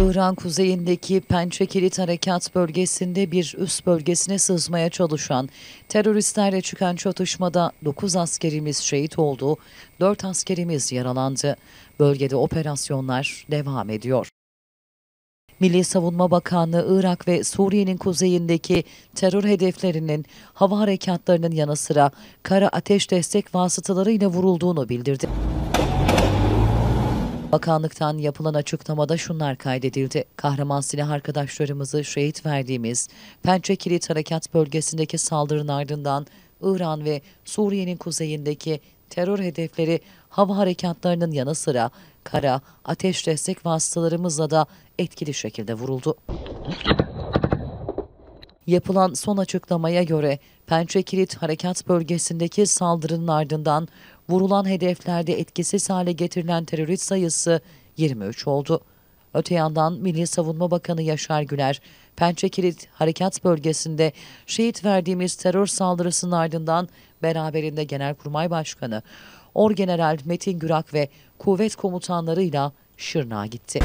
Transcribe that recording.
İran kuzeyindeki Pençekilit Harekat Bölgesi'nde bir üst bölgesine sızmaya çalışan teröristlerle çıkan çatışmada 9 askerimiz şehit oldu, 4 askerimiz yaralandı. Bölgede operasyonlar devam ediyor. Milli Savunma Bakanlığı Irak ve Suriye'nin kuzeyindeki terör hedeflerinin hava harekatlarının yanı sıra kara ateş destek vasıtalarıyla vurulduğunu bildirdi. Bakanlıktan yapılan açıklamada şunlar kaydedildi. Kahraman silah arkadaşlarımızı şehit verdiğimiz Pençe Kilit Harekat Bölgesi'ndeki saldırının ardından İran ve Suriye'nin kuzeyindeki terör hedefleri hava harekatlarının yanı sıra kara, ateş destek vasıtalarımızla da etkili şekilde vuruldu. Yapılan son açıklamaya göre Pençe Kilit Harekat Bölgesi'ndeki saldırının ardından vurulan hedeflerde etkisiz hale getirilen terörist sayısı 23 oldu. Öte yandan Milli Savunma Bakanı Yaşar Güler, Pençekilit Harekat Bölgesi'nde şehit verdiğimiz terör saldırısının ardından beraberinde Genelkurmay Başkanı, Orgeneral Metin Gürak ve kuvvet komutanlarıyla Şırnağa gitti.